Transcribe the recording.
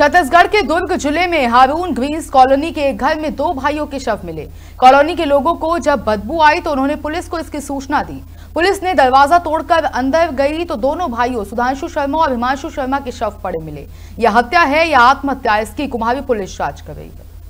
छत्तीसगढ़ के दुर्ग जिले में हारून ग्रीन्स कॉलोनी के एक घर में दो भाइयों के शव मिले कॉलोनी के लोगों को जब बदबू आई तो उन्होंने पुलिस को इसकी सूचना दी पुलिस ने दरवाजा तोड़कर अंदर गई तो दोनों भाइयों सुधांशु शर्मा और हिमांशु शर्मा के शव पड़े मिले यह हत्या है या आत्महत्या इसकी कुमारी पुलिस जांच कर रही है